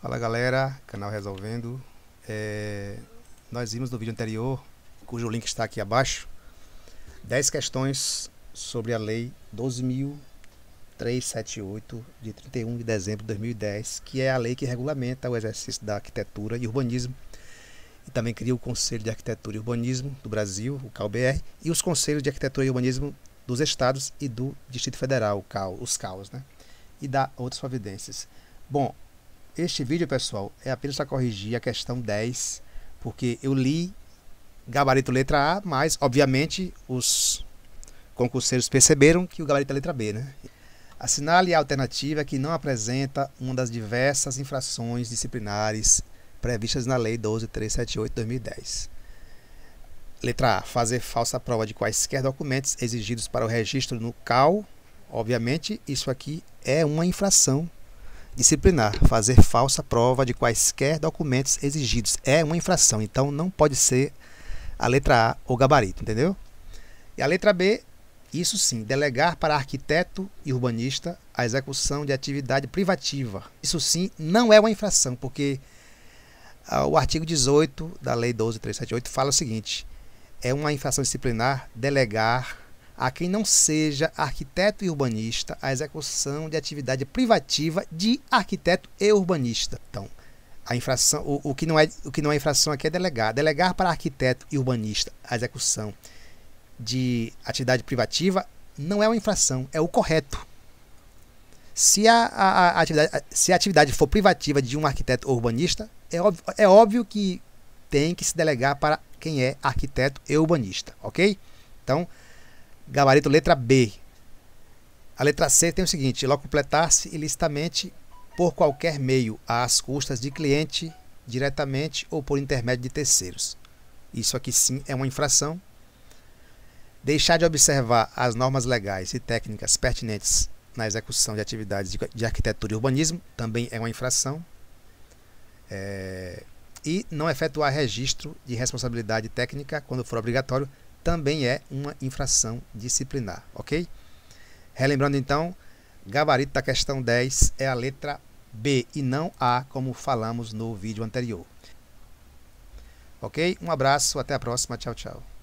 Fala galera, canal Resolvendo. É, nós vimos no vídeo anterior, cujo link está aqui abaixo, 10 questões sobre a Lei 12.378, de 31 de dezembro de 2010, que é a lei que regulamenta o exercício da arquitetura e urbanismo e também cria o Conselho de Arquitetura e Urbanismo do Brasil, o Caubr e os Conselhos de Arquitetura e Urbanismo dos Estados e do Distrito Federal, os CAUs, né? e dá outras providências. Bom, este vídeo, pessoal, é apenas para corrigir a questão 10, porque eu li gabarito letra A, mas, obviamente, os concurseiros perceberam que o gabarito é letra B, né? Assinale a alternativa que não apresenta uma das diversas infrações disciplinares previstas na Lei 12.378/2010. Letra A. Fazer falsa prova de quaisquer documentos exigidos para o registro no CAL. Obviamente, isso aqui é uma infração disciplinar, fazer falsa prova de quaisquer documentos exigidos. É uma infração, então não pode ser a letra A ou gabarito, entendeu? E a letra B, isso sim, delegar para arquiteto e urbanista a execução de atividade privativa. Isso sim não é uma infração, porque ah, o artigo 18 da Lei 12378 fala o seguinte: é uma infração disciplinar delegar a quem não seja arquiteto e urbanista a execução de atividade privativa de arquiteto e urbanista. Então, a infração, o, o, que não é, o que não é infração aqui é delegar. Delegar para arquiteto e urbanista a execução de atividade privativa não é uma infração, é o correto. Se a, a, a, atividade, se a atividade for privativa de um arquiteto urbanista, é óbvio, é óbvio que tem que se delegar para quem é arquiteto e urbanista, ok? Então, Gabarito letra B. A letra C tem o seguinte: completar se ilicitamente por qualquer meio, às custas de cliente, diretamente ou por intermédio de terceiros. Isso aqui sim é uma infração. Deixar de observar as normas legais e técnicas pertinentes na execução de atividades de arquitetura e urbanismo também é uma infração. É... E não efetuar registro de responsabilidade técnica, quando for obrigatório, também é uma infração disciplinar, ok? Relembrando então, gabarito da questão 10 é a letra B e não A, como falamos no vídeo anterior. Ok? Um abraço, até a próxima, tchau, tchau.